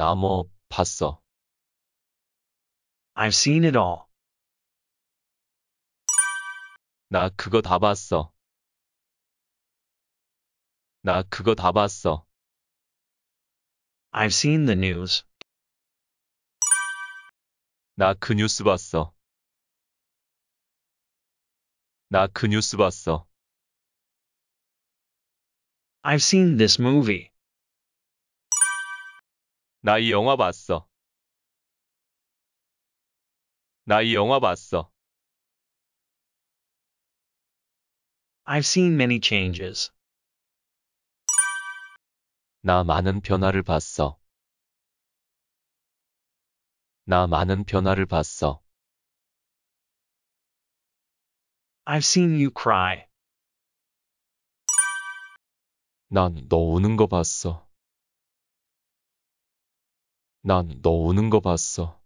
나뭐 봤어. I've seen it all. 나 그거 다 봤어. 나 그거 다 봤어. I've seen the news. 나 그 뉴스 봤어. 그 뉴스 봤어. I've seen this movie. 나이 영화 봤어. 나이 영화 봤어. I've seen many changes. 나 많은 변화를 봤어. 나 많은 변화를 봤어. I've seen you cry. 난 너 우는 거 봤어. 난너 우는 거 봤어.